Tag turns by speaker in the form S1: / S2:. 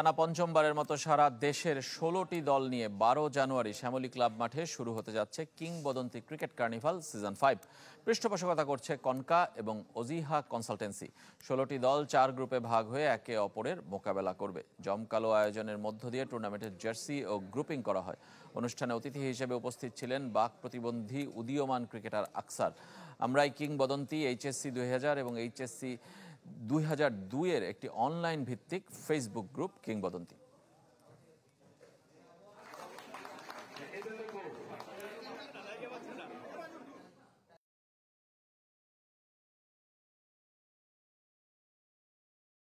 S1: টানা পঞ্চমবারের মতো সারা দেশের ষোলোটি দল নিয়ে বারো জানুয়ারি শ্যামলী ক্লাব মাঠে শুরু হতে যাচ্ছে কিংবদন্তি ক্রিকেট কার্নিভাল সিজন ফাইভ পৃষ্ঠপোষকতা করছে কনকা এবং অজিহা কনসালটেন্সি ষোলোটি দল চার গ্রুপে ভাগ হয়ে একে অপরের মোকাবেলা করবে জমকালো আয়োজনের মধ্য দিয়ে টুর্নামেন্টের জার্সি ও গ্রুপিং করা হয় অনুষ্ঠানে অতিথি হিসেবে উপস্থিত ছিলেন বাক প্রতিবন্ধী উদীয়মান ক্রিকেটার আকসার আমরাই কিংবদন্তি এইচএসসি দুই এবং এইচএসসি দুই হাজার দুইয়ের একটি অনলাইন ভিত্তিক ফেসবুক গ্রুপ কিংবদন্তি